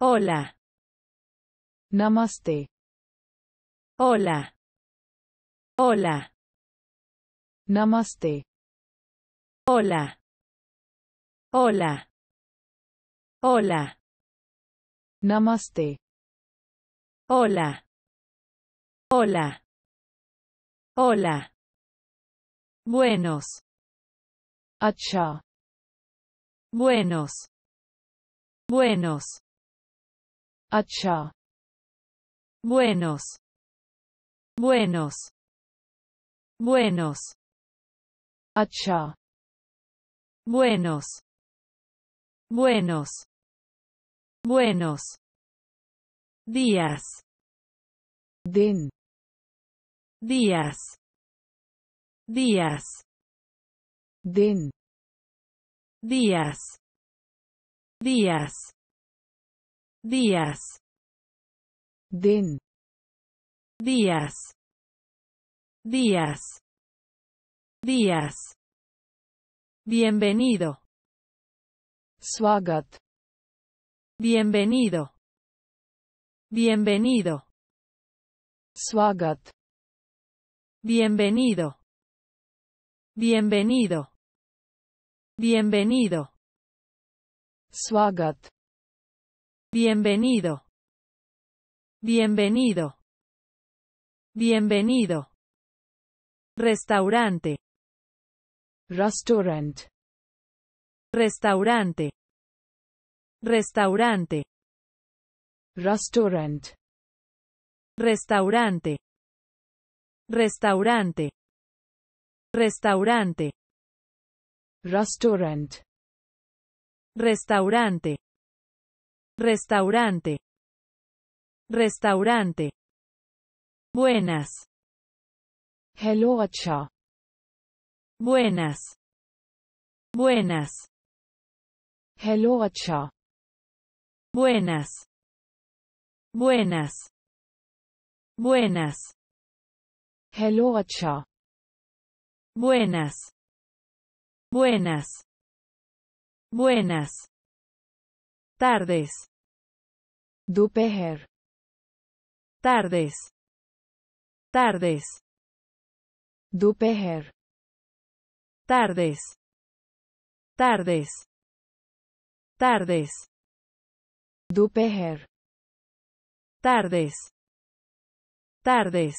Hola. Namaste. Hola. Hola. Namaste. Hola. Hola. Hola. Namaste. Hola. Hola. Hola. Buenos. Acha. Buenos. Buenos. Acha. Buenos. Buenos. Buenos. Acha. Buenos. Buenos. Buenos. Días. Din. Días. Días. Din. Días. Días días, den, días, días, días. Bienvenido. Swagat. Bienvenido. Bienvenido. Swagat. Bienvenido. Bienvenido. Bienvenido. Swagat. Bienvenido. Bienvenido. Bienvenido. Restaurante. Restaurant. Restaurante. Restaurante. Restaurant. Restaurante. Restaurante. Restaurante. Restaurant. Restaurante. Restaurante. Restaurante. Buenas. Hello, acha. Buenas. Buenas. Hello, acha. Buenas. Buenas. Buenas. Hello, acha. Buenas. Buenas. Buenas tardes, dupeher, tardes, tardes, Dupejer. tardes, tardes, tardes, dupeher, tardes, tardes,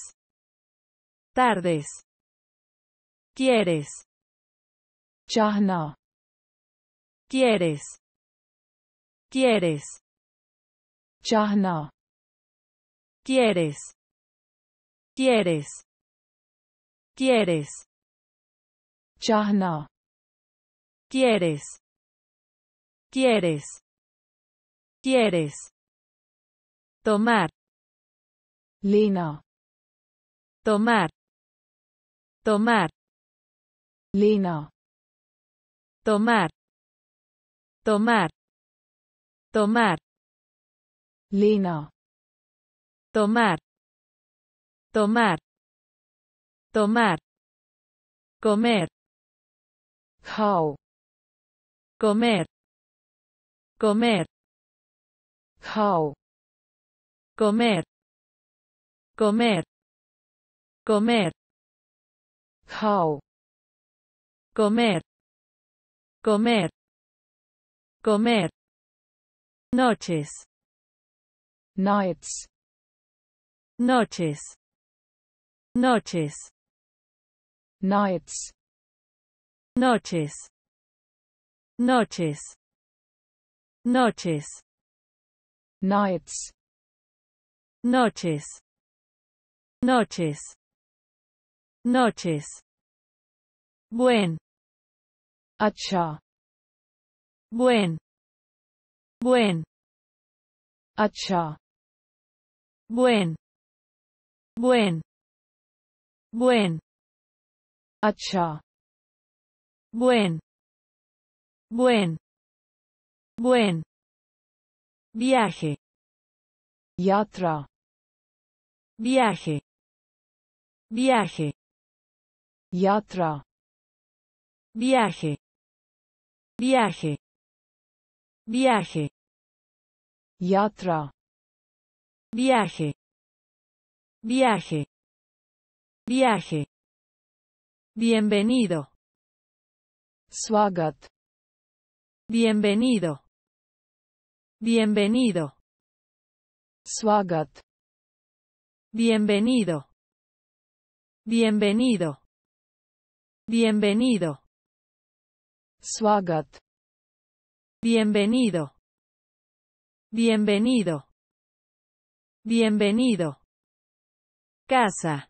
tardes, quieres, chahna, quieres, quieres no. quieres quieres quieres no. quieres quieres quieres tomar lino. tomar tomar lino. tomar tomar tomar lino, tomar tomar tomar comer how comer comer how comer comer comer how comer comer comer noches nights noches noches nights noches noches noches nights noches noches noches buen acha buen buen acha. buen buen buen acha. buen buen buen viaje yatra viaje viaje yatra viaje viaje Viaje. Yatra. Viaje. Viaje. Viaje. Bienvenido. Swagat. Bienvenido. Bienvenido. Swagat. Bienvenido. Bienvenido. Bienvenido. Swagat. Bienvenido. Bienvenido. Bienvenido. Casa.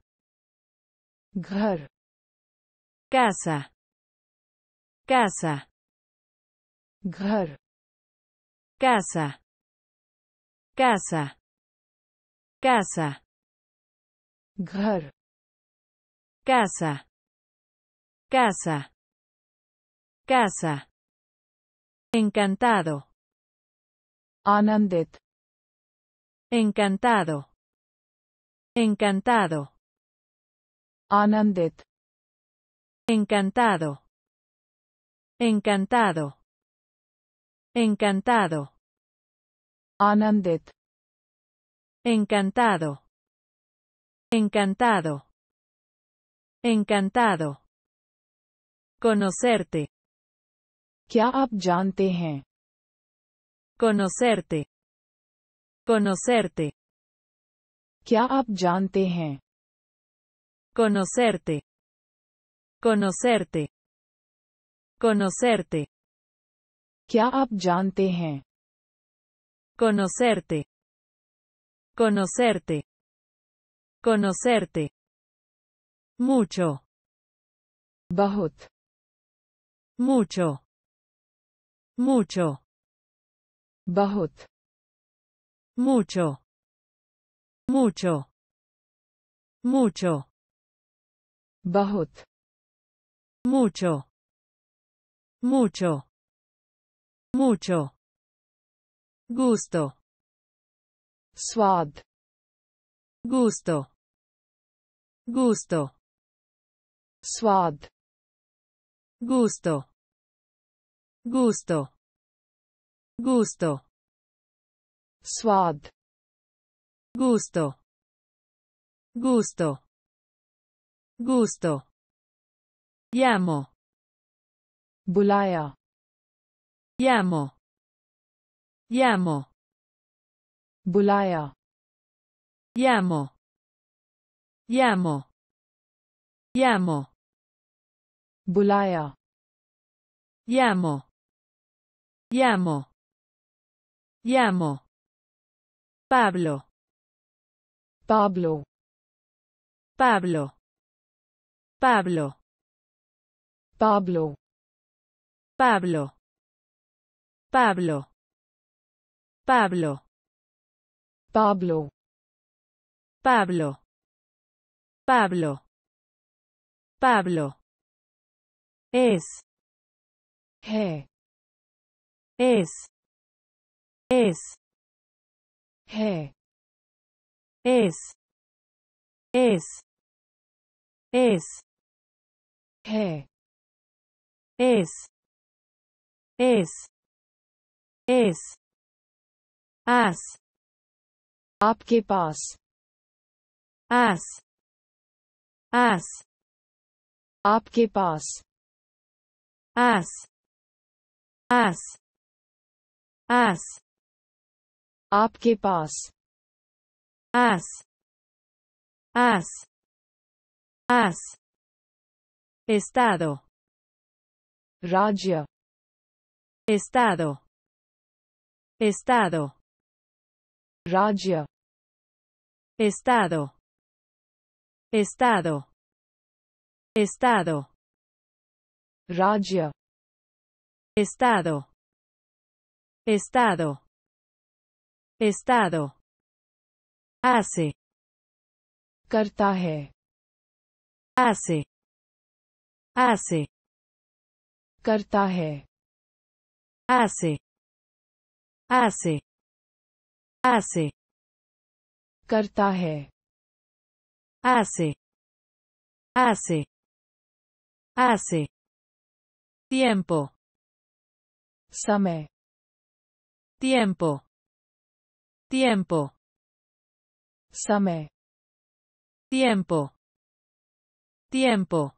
Ghar. Casa. Casa. Ghar. Casa. Casa. Casa. Ghar. Casa. Casa. Casa. Encantado. Anandet. Encantado. Encantado. Anandet. Encantado. Encantado. Encantado. Anandit. Encantado. Encantado. Encantado. Conocerte. ¿Qué आप Conocerte. Conocerte. ¿Qué Conocerte. Conocerte. Conocerte. ¿Qué आप Conocerte. Conocerte. Conocerte. Mucho. Bahut. Mucho mucho, bahut, mucho, mucho, mucho, bahut, mucho, mucho, mucho, gusto, swad, gusto, gusto, swad, gusto gusto gusto swad gusto gusto gusto Yamo. Bulaya. Yamo. Yamo. Bulaya. Yamo. Yamo. Yamo. Bulaya. Yamo. Llamo. Llamo. Pablo. Pablo. Pablo. Pablo. Pablo. Pablo. Pablo. Pablo. Pablo. Pablo. Pablo. Pablo. Es. He. is is he is is is he is is is as आपके पास as as आपके पास as as as आपके as as as as, estado rajya estado estado rajya estado estado estado rajya estado Estado. Estado. Hace. cartaje Hace. Hace. cartaje Hace. Hace. Hace. cartaje Hace. Hace. Hace. Tiempo. Same tiempo, tiempo, same, tiempo, tiempo,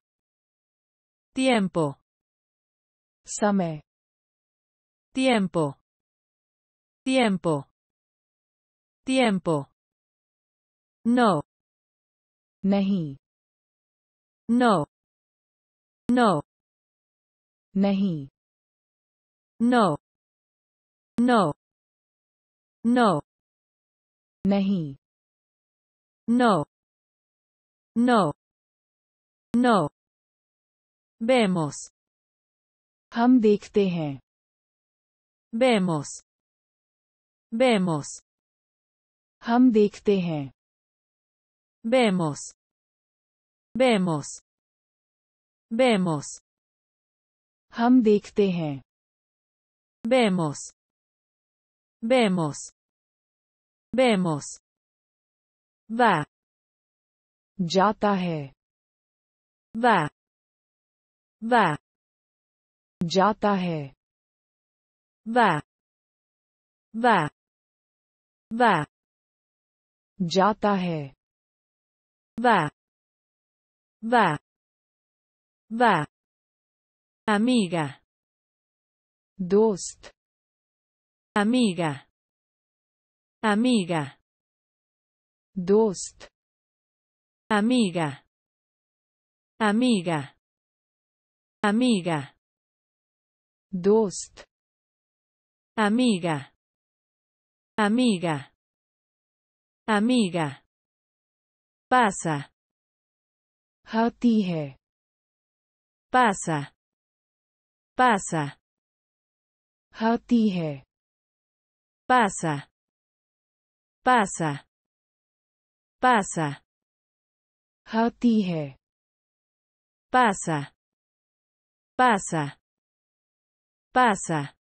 tiempo, same tiempo, tiempo, tiempo, no, nahi no, no, he no No. No. नहीं. No. No. No. Vemos. हम देखते हैं. Vemos. Vemos. हम देखते हैं. Vemos. Vemos. Vemos. हम देखते हैं. Vemos. Vemos. Vemos. Va. Jata hai. va. Va. Jata hai. va. Va. Va. Jata hai. va. Va. Va. Amiga. Dost. Amiga. Amiga. Dost. Amiga. Amiga. Amiga. Dost. Amiga. Amiga. Amiga. Pasa. Hati Pasa. Pasa pasa, pasa, pasa, hati hai, pasa, pasa, pasa.